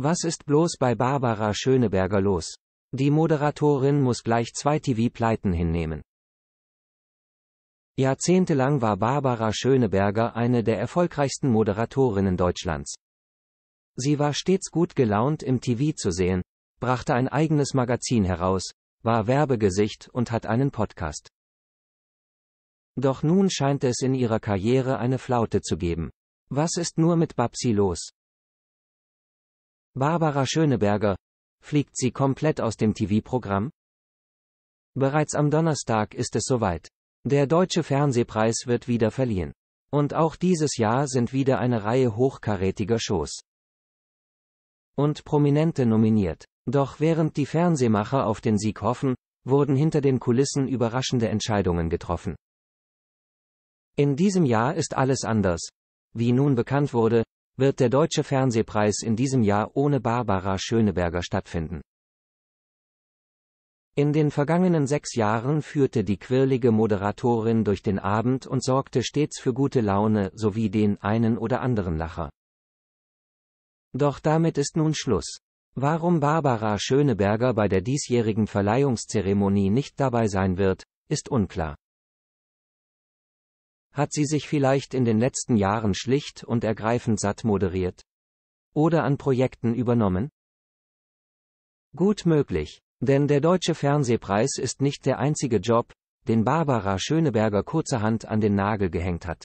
Was ist bloß bei Barbara Schöneberger los? Die Moderatorin muss gleich zwei TV-Pleiten hinnehmen. Jahrzehntelang war Barbara Schöneberger eine der erfolgreichsten Moderatorinnen Deutschlands. Sie war stets gut gelaunt im TV zu sehen, brachte ein eigenes Magazin heraus, war Werbegesicht und hat einen Podcast. Doch nun scheint es in ihrer Karriere eine Flaute zu geben. Was ist nur mit Babsi los? Barbara Schöneberger. Fliegt sie komplett aus dem TV-Programm? Bereits am Donnerstag ist es soweit. Der Deutsche Fernsehpreis wird wieder verliehen. Und auch dieses Jahr sind wieder eine Reihe hochkarätiger Shows und Prominente nominiert. Doch während die Fernsehmacher auf den Sieg hoffen, wurden hinter den Kulissen überraschende Entscheidungen getroffen. In diesem Jahr ist alles anders. Wie nun bekannt wurde, wird der Deutsche Fernsehpreis in diesem Jahr ohne Barbara Schöneberger stattfinden. In den vergangenen sechs Jahren führte die quirlige Moderatorin durch den Abend und sorgte stets für gute Laune sowie den einen oder anderen Lacher. Doch damit ist nun Schluss. Warum Barbara Schöneberger bei der diesjährigen Verleihungszeremonie nicht dabei sein wird, ist unklar. Hat sie sich vielleicht in den letzten Jahren schlicht und ergreifend satt moderiert? Oder an Projekten übernommen? Gut möglich. Denn der Deutsche Fernsehpreis ist nicht der einzige Job, den Barbara Schöneberger kurzerhand an den Nagel gehängt hat.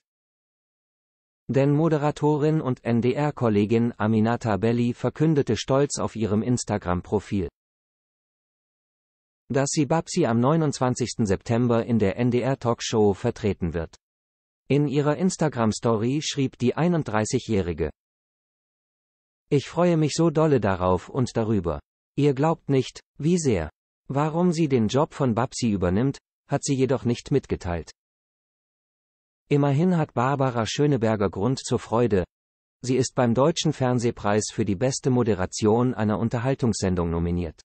Denn Moderatorin und NDR-Kollegin Aminata Belli verkündete stolz auf ihrem Instagram-Profil, dass sie Babsi am 29. September in der NDR-Talkshow vertreten wird. In ihrer Instagram-Story schrieb die 31-Jährige. Ich freue mich so dolle darauf und darüber. Ihr glaubt nicht, wie sehr. Warum sie den Job von Babsi übernimmt, hat sie jedoch nicht mitgeteilt. Immerhin hat Barbara Schöneberger Grund zur Freude. Sie ist beim Deutschen Fernsehpreis für die beste Moderation einer Unterhaltungssendung nominiert.